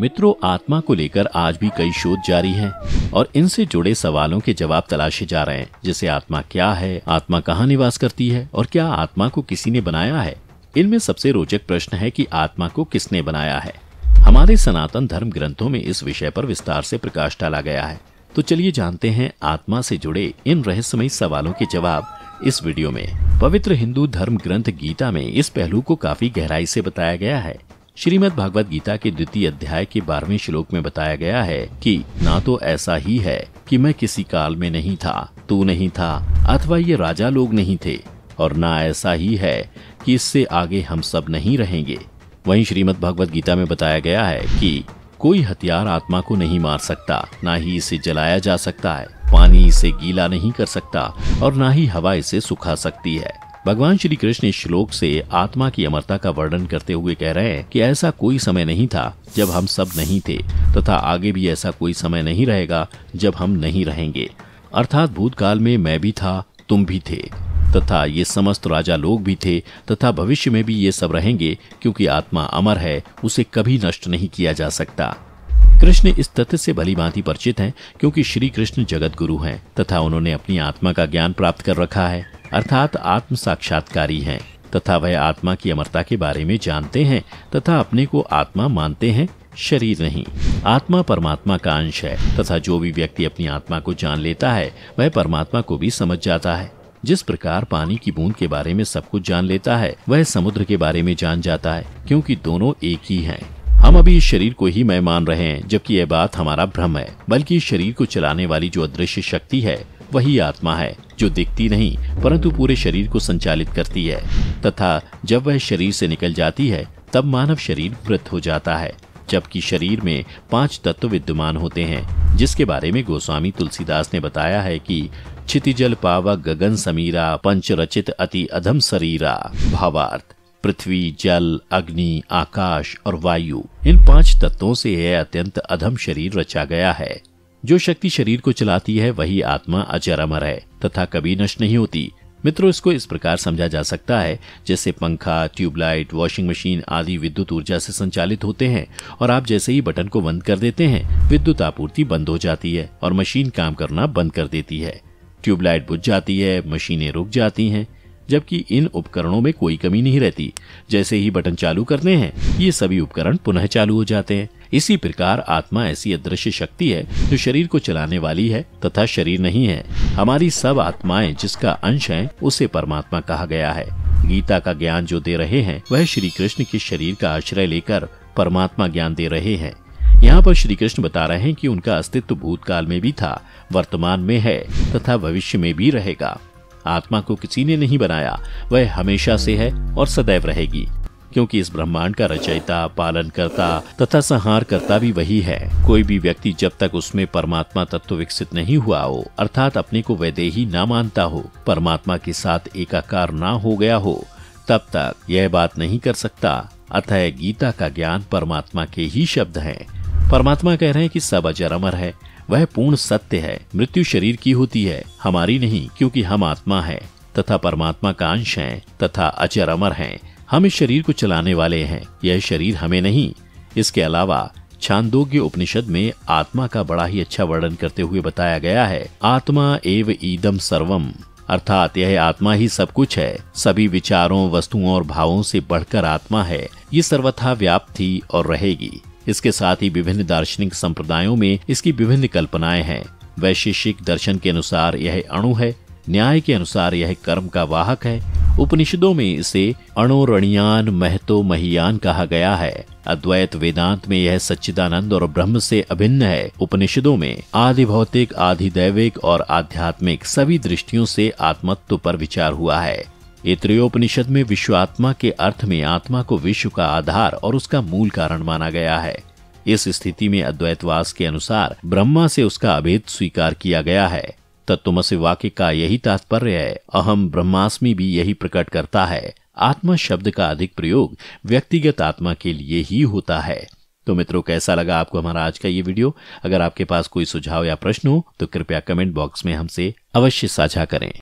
मित्रों आत्मा को लेकर आज भी कई शोध जारी हैं और इनसे जुड़े सवालों के जवाब तलाशे जा रहे हैं जैसे आत्मा क्या है आत्मा कहाँ निवास करती है और क्या आत्मा को किसी ने बनाया है इनमें सबसे रोचक प्रश्न है कि आत्मा को किसने बनाया है हमारे सनातन धर्म ग्रंथों में इस विषय पर विस्तार से प्रकाश डाला गया है तो चलिए जानते हैं आत्मा से जुड़े इन रहस्यमय सवालों के जवाब इस वीडियो में पवित्र हिंदू धर्म ग्रंथ गीता में इस पहलू को काफी गहराई से बताया गया है श्रीमद् भागवत गीता के द्वितीय अध्याय के बारहवें श्लोक में बताया गया है कि ना तो ऐसा ही है कि मैं किसी काल में नहीं था तू नहीं था अथवा ये राजा लोग नहीं थे और ना ऐसा ही है कि इससे आगे हम सब नहीं रहेंगे वहीं श्रीमद् भागवत गीता में बताया गया है कि कोई हथियार आत्मा को नहीं मार सकता ना ही इसे जलाया जा सकता है पानी इसे गीला नहीं कर सकता और ना ही हवा इसे सुखा सकती है भगवान श्री कृष्ण इस श्लोक से आत्मा की अमरता का वर्णन करते हुए कह रहे हैं कि ऐसा कोई समय नहीं था जब हम सब नहीं थे तथा आगे भी ऐसा कोई समय नहीं रहेगा जब हम नहीं रहेंगे अर्थात भूतकाल में मैं भी था तुम भी थे तथा ये समस्त राजा लोग भी थे तथा भविष्य में भी ये सब रहेंगे क्योंकि आत्मा अमर है उसे कभी नष्ट नहीं किया जा सकता कृष्ण इस तथ्य से भली भांति परिचित हैं क्योंकि श्री कृष्ण जगत गुरु हैं तथा उन्होंने अपनी आत्मा का ज्ञान प्राप्त कर रखा है अर्थात आत्म साक्षात्कारी हैं तथा वह आत्मा की अमरता के बारे में जानते हैं तथा अपने को आत्मा मानते हैं शरीर नहीं आत्मा परमात्मा का अंश है तथा जो भी व्यक्ति अपनी आत्मा को जान लेता है वह परमात्मा को भी समझ जाता है जिस प्रकार पानी की बूंद के बारे में सब कुछ जान लेता है वह समुद्र के बारे में जान जाता है क्योंकि दोनों एक ही हैं। हम अभी इस शरीर को ही मैं मान रहे हैं जबकि यह बात हमारा भ्रम है बल्कि शरीर को चलाने वाली जो अदृश्य शक्ति है वही आत्मा है जो दिखती नहीं परंतु पूरे शरीर को संचालित करती है तथा जब वह शरीर से निकल जाती है तब मानव शरीर मृत हो जाता है जबकि शरीर में पांच तत्व विद्यमान होते हैं जिसके बारे में गोस्वामी तुलसीदास ने बताया है कि छितिजल पावा गगन समीरा पंच रचित अति अधम शरीरा भावार्थ पृथ्वी जल अग्नि आकाश और वायु इन पांच तत्वों से यह अत्यंत अधम शरीर रचा गया है जो शक्ति शरीर को चलाती है वही आत्मा अजर अमर है तथा कभी नष्ट नहीं होती मित्रों इसको इस प्रकार समझा जा सकता है जैसे पंखा ट्यूबलाइट वॉशिंग मशीन आदि विद्युत ऊर्जा से संचालित होते हैं और आप जैसे ही बटन को बंद कर देते हैं विद्युत आपूर्ति बंद हो जाती है और मशीन काम करना बंद कर देती है ट्यूबलाइट बुझ जाती है मशीनें रुक जाती हैं जबकि इन उपकरणों में कोई कमी नहीं रहती जैसे ही बटन चालू करते हैं ये सभी उपकरण पुनः चालू हो जाते हैं इसी प्रकार आत्मा ऐसी अदृश्य शक्ति है जो शरीर को चलाने वाली है तथा शरीर नहीं है हमारी सब आत्माएं जिसका अंश है उसे परमात्मा कहा गया है गीता का ज्ञान जो दे रहे हैं वह श्री कृष्ण के शरीर का आश्रय लेकर परमात्मा ज्ञान दे रहे हैं यहाँ पर श्री कृष्ण बता रहे हैं कि उनका अस्तित्व भूतकाल में भी था वर्तमान में है तथा भविष्य में भी रहेगा आत्मा को किसी ने नहीं बनाया वह हमेशा से है और सदैव रहेगी क्योंकि इस ब्रह्मांड का रचयिता पालन करता तथा संहार करता भी वही है कोई भी व्यक्ति जब तक उसमें परमात्मा तत्व विकसित नहीं हुआ हो अर्थात अपने को वैदेही ना मानता हो परमात्मा के साथ एकाकार ना हो गया हो तब तक यह बात नहीं कर सकता अतः गीता का ज्ञान परमात्मा के ही शब्द है परमात्मा कह रहे हैं कि सब अजर अमर है वह पूर्ण सत्य है मृत्यु शरीर की होती है हमारी नहीं क्योंकि हम आत्मा है तथा परमात्मा का अंश है तथा अजर अमर है हम इस शरीर को चलाने वाले हैं यह शरीर हमें नहीं इसके अलावा छांदोग्य उपनिषद में आत्मा का बड़ा ही अच्छा वर्णन करते हुए बताया गया है आत्मा एव ईदम सर्वम अर्थात यह आत्मा ही सब कुछ है सभी विचारों वस्तुओं और भावों से बढ़कर आत्मा है ये सर्वथा व्याप्त थी और रहेगी इसके साथ ही विभिन्न दार्शनिक संप्रदायों में इसकी विभिन्न कल्पनाएं हैं वैशेषिक दर्शन के अनुसार यह अणु है न्याय के अनुसार यह कर्म का वाहक है उपनिषदों में इसे अणोरणियान महतो महियान कहा गया है अद्वैत वेदांत में यह सच्चिदानंद और ब्रह्म से अभिन्न है उपनिषदों में आदि भौतिक आदि दैविक और आध्यात्मिक सभी दृष्टियों से आत्मत्व पर विचार हुआ है त्रियोपनिषद में विश्व आत्मा के अर्थ में आत्मा को विश्व का आधार और उसका मूल कारण माना गया है इस स्थिति में अद्वैतवास के अनुसार ब्रह्मा से उसका अभेद स्वीकार किया गया है वाक्य का यही तात्पर्य है अहम ब्रह्मास्मि भी यही प्रकट करता है आत्मा शब्द का अधिक प्रयोग व्यक्तिगत आत्मा के लिए ही होता है तो मित्रों कैसा लगा आपको हमारा आज का ये वीडियो अगर आपके पास कोई सुझाव या प्रश्न हो तो कृपया कमेंट बॉक्स में हमसे अवश्य साझा करें